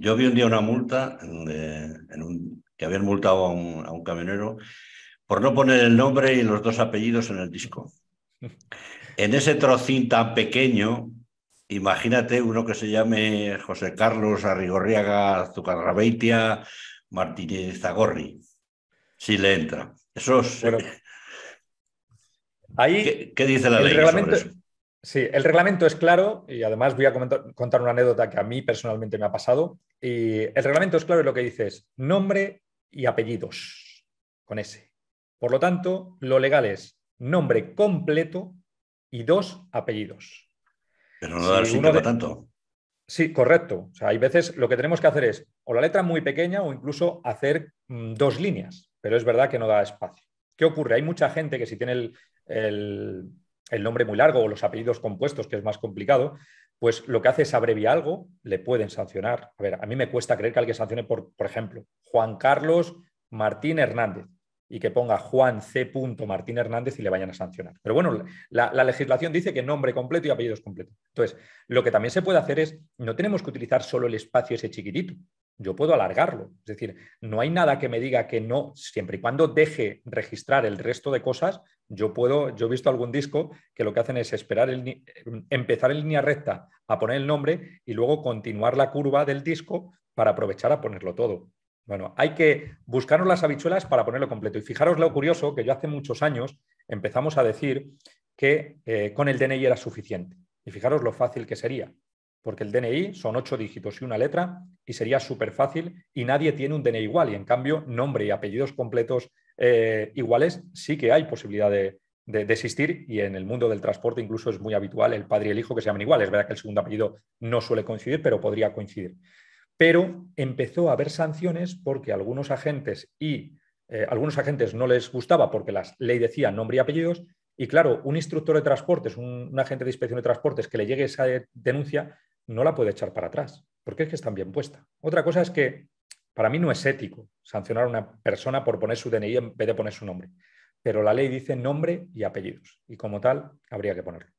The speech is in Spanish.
Yo vi un día una multa eh, que habían multado a un, camionero por no poner el nombre y los dos apellidos en el disco. En ese trocín tan pequeño, imagínate uno que se llame José Carlos Arrigorriaga Zucarrabeitia Martínez Zagorri, si le entra. Eso eh, ¿Qué, dice la ley? Sí, el reglamento es claro y además voy a contar una anécdota que a mí personalmente me ha pasado. Y el reglamento es claro y lo que dice es nombre y apellidos con S. Por lo tanto, lo legal es nombre completo y dos apellidos. Pero no da el de... tanto. Sí, correcto. O sea, hay veces lo que tenemos que hacer es o la letra muy pequeña o incluso hacer mm, dos líneas, pero es verdad que no da espacio. ¿Qué ocurre? Hay mucha gente que si tiene el el nombre muy largo o los apellidos compuestos, que es más complicado, pues lo que hace es abreviar algo, le pueden sancionar. A ver, a mí me cuesta creer que alguien sancione por, por ejemplo, Juan Carlos Martín Hernández y que ponga Juan C. Martín Hernández y le vayan a sancionar. Pero bueno, la, legislación dice que nombre completo y apellidos completos. Entonces, lo que también se puede hacer es, no tenemos que utilizar solo el espacio ese chiquitito yo puedo alargarlo. Es decir, no hay nada que me diga que no, siempre y cuando deje registrar el resto de cosas, yo puedo, yo he visto algún disco que lo que hacen es esperar el, empezar en línea recta a poner el nombre y luego continuar la curva del disco para aprovechar a ponerlo todo. Bueno, hay que buscarnos las habichuelas para ponerlo completo. Y fijaros lo curioso que yo hace muchos años empezamos a decir que eh, con el DNI era suficiente. Y fijaros lo fácil que sería porque el DNI son ocho dígitos y una letra y sería súper fácil y nadie tiene un DNI igual y en cambio nombre y apellidos completos eh, iguales sí que hay posibilidad de, existir y en el mundo del transporte incluso es muy habitual el padre y el hijo que se llaman iguales. Es verdad que el segundo apellido no suele coincidir, pero podría coincidir. Pero empezó a haber sanciones porque algunos agentes y eh, algunos agentes no les gustaba porque la ley decía nombre y apellidos. Y claro, un instructor de transportes, un agente de inspección de transportes que le llegue esa denuncia, no la puede echar para atrás, porque es que está bien puesta. Otra cosa es que para mí no es ético sancionar a una persona por poner su DNI en vez de poner su nombre, pero la ley dice nombre y apellidos, y como tal habría que ponerlo.